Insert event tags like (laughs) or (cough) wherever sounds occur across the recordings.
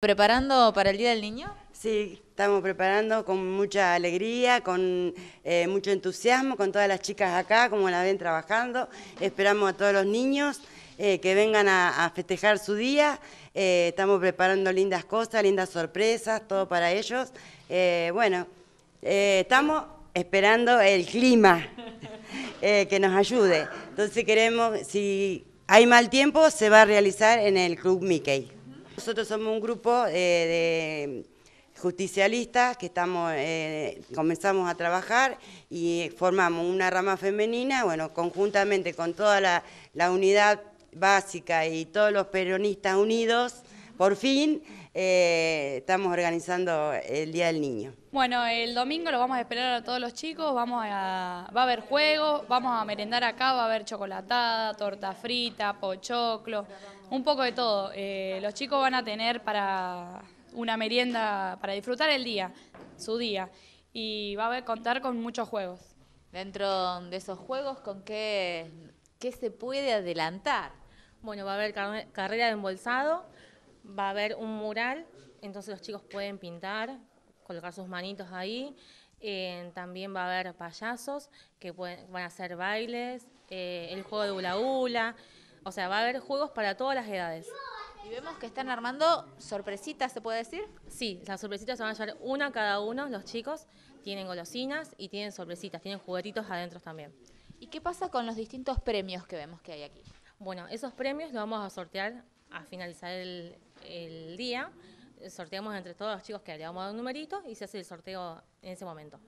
preparando para el Día del Niño? Sí, estamos preparando con mucha alegría, con eh, mucho entusiasmo, con todas las chicas acá, como la ven trabajando. Esperamos a todos los niños eh, que vengan a, festejar su día. Eh, estamos preparando lindas cosas, lindas sorpresas, todo para ellos. bueno, estamos esperando el clima (laughs) que nos ayude. Entonces queremos, si hay mal tiempo, se va a realizar en el Club Mickey. Nosotros somos un grupo eh, de justicialistas que estamos, eh, comenzamos a trabajar y formamos una rama femenina, bueno, conjuntamente con toda la unidad básica y todos los peronistas unidos, por fin eh, estamos organizando el Día del Niño. Bueno, el domingo lo vamos a esperar a todos los chicos, vamos a, va a haber juegos, vamos a merendar acá, va a haber chocolatada, torta frita, pochoclo, un poco de todo. Eh, los chicos van a tener para una merienda, para disfrutar el día, su día, y va a contar con muchos juegos. Dentro de esos juegos, ¿con qué, se puede adelantar? Bueno, va a haber carrera de embolsado, va a haber un mural, entonces los chicos pueden pintar, colocar sus manitos ahí. Eh, también va a haber payasos que van a hacer bailes, eh, el juego de hula hula. O sea, va a haber juegos para todas las edades. Y vemos que están armando sorpresitas, ¿se puede decir? Sí, las sorpresitas se van a llevar una cada uno, los chicos. Tienen golosinas y tienen sorpresitas, tienen juguetitos adentro también. ¿Y qué pasa con los distintos premios que vemos que hay aquí? Bueno, esos premios los vamos a sortear a finalizar el, el día, sorteamos entre todos los chicos que le un numerito y se hace el sorteo en ese momento.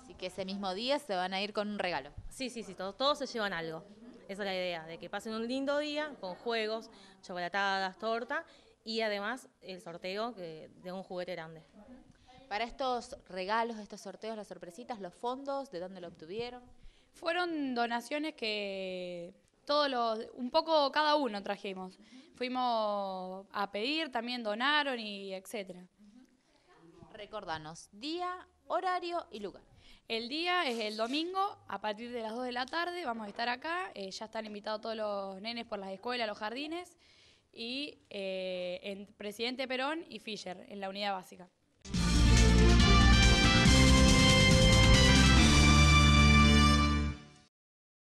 Así que ese mismo día se van a ir con un regalo. Sí, sí, sí, todos, todos se llevan algo. Esa es la idea, de que pasen un lindo día con juegos, chocolatadas, torta y además el sorteo de un juguete grande. Para estos regalos, estos sorteos, las sorpresitas, los fondos, ¿de dónde lo obtuvieron? Fueron donaciones que todos los, un poco cada uno trajimos. Fuimos a pedir, también donaron y etcétera. Recordanos, día, horario y lugar. El día es el domingo, a partir de las 2 de la tarde vamos a estar acá. Eh, ya están invitados todos los nenes por las escuelas, los jardines y en eh, Presidente Perón y Fischer, en la unidad básica.